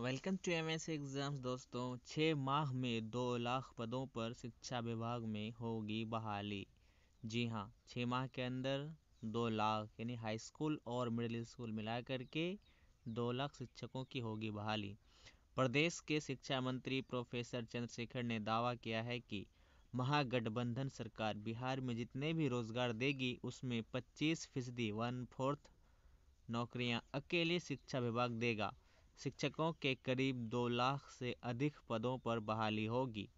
welcome to M S exams दोस्तों छः माह में दो लाख पदों पर शिक्षा विभाग में होगी बहाली जी हाँ छः माह के अंदर दो लाख यानी हाई स्कूल और मिडिल स्कूल मिला करके दो लाख शिक्षकों की होगी बहाली प्रदेश के शिक्षा मंत्री प्रोफेसर चंद्रशेखर ने दावा किया है कि महागठबंधन सरकार बिहार में जितने भी रोजगार देगी उसमें पच्चीस फीसदी वन फोर्थ नौकरियाँ अकेले शिक्षा विभाग देगा शिक्षकों के करीब दो लाख से अधिक पदों पर बहाली होगी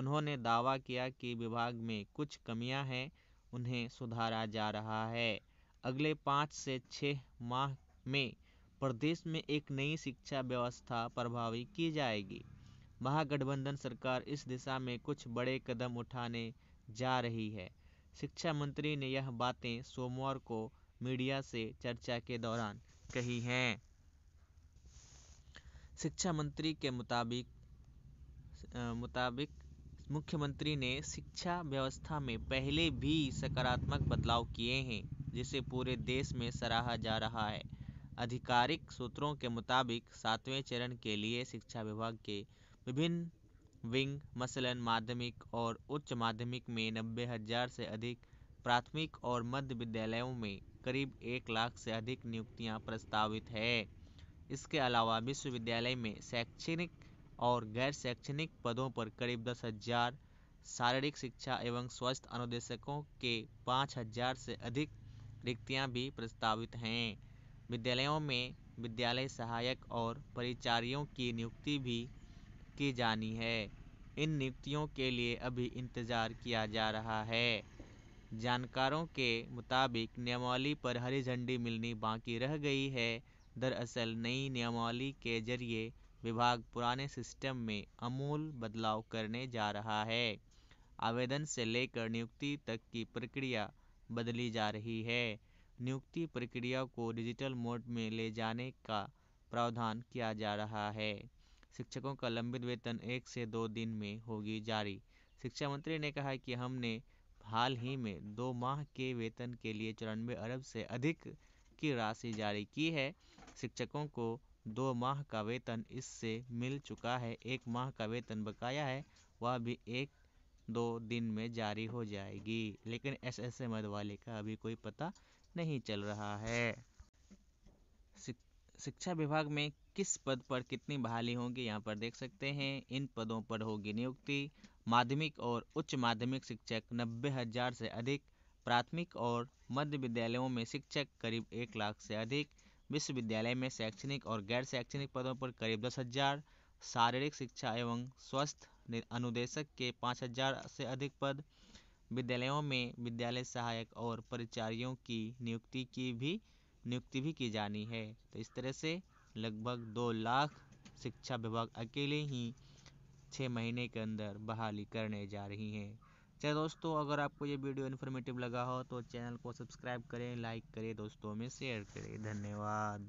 उन्होंने दावा किया कि विभाग में कुछ कमियां हैं उन्हें सुधारा जा रहा है अगले पाँच से छः माह में प्रदेश में एक नई शिक्षा व्यवस्था प्रभावी की जाएगी महागठबंधन सरकार इस दिशा में कुछ बड़े कदम उठाने जा रही है शिक्षा मंत्री ने यह बातें सोमवार को मीडिया से चर्चा के दौरान कही हैं शिक्षा मंत्री के मुताबिक मुताबिक मुख्यमंत्री ने शिक्षा व्यवस्था में पहले भी सकारात्मक बदलाव किए हैं जिसे पूरे देश में सराहा जा रहा है आधिकारिक सूत्रों के मुताबिक सातवें चरण के लिए शिक्षा विभाग के विभिन्न विंग मसलन माध्यमिक और उच्च माध्यमिक में नब्बे हजार से अधिक प्राथमिक और मध्य विद्यालयों में करीब एक लाख से अधिक नियुक्तियां प्रस्तावित है इसके अलावा विश्वविद्यालय में शैक्षणिक और गैर शैक्षणिक पदों पर करीब दस हजार शारीरिक शिक्षा एवं स्वास्थ्य अनुदेशकों के पाँच हजार से अधिक रिक्तियां भी प्रस्तावित हैं विद्यालयों में विद्यालय सहायक और परिचारियों की नियुक्ति भी की जानी है इन नियुक्तियों के लिए अभी इंतजार किया जा रहा है जानकारों के मुताबिक नियमावली पर हरी झंडी मिलनी बाकी रह गई है दरअसल नई नियमावली के जरिए विभाग पुराने सिस्टम में अमूल बदलाव करने जा रहा है आवेदन से लेकर नियुक्ति तक की प्रक्रिया बदली जा रही है नियुक्ति प्रक्रिया को डिजिटल मोड में ले जाने का प्रावधान किया जा रहा है शिक्षकों का लंबित वेतन एक से दो दिन में होगी जारी शिक्षा मंत्री ने कहा कि हमने हाल ही में दो माह के वेतन के लिए चौरानवे अरब से अधिक की राशि जारी की है शिक्षकों को दो माह का वेतन इससे मिल चुका है एक माह का वेतन बकाया है वह भी एक दो दिन में जारी हो जाएगी लेकिन एस एस एम वाले का अभी कोई पता नहीं चल रहा है शिक्षा विभाग में किस पद पर कितनी बहाली होगी यहाँ पर देख सकते हैं इन पदों पर होगी नियुक्ति माध्यमिक और उच्च माध्यमिक शिक्षक नब्बे हजार से अधिक प्राथमिक और मध्य विद्यालयों में शिक्षक करीब एक लाख से अधिक विश्वविद्यालय में शैक्षणिक और गैर शैक्षणिक पदों पर करीब दस हजार शारीरिक शिक्षा एवं स्वास्थ्य अनुदेशक के पाँच हजार से अधिक पद विद्यालयों में विद्यालय सहायक और परिचारियों की नियुक्ति की भी नियुक्ति भी की जानी है तो इस तरह से लगभग दो लाख शिक्षा विभाग अकेले ही छः महीने के अंदर बहाली करने जा रही हैं चाहे दोस्तों अगर आपको ये वीडियो इन्फॉर्मेटिव लगा हो तो चैनल को सब्सक्राइब करें लाइक करें दोस्तों में शेयर करें धन्यवाद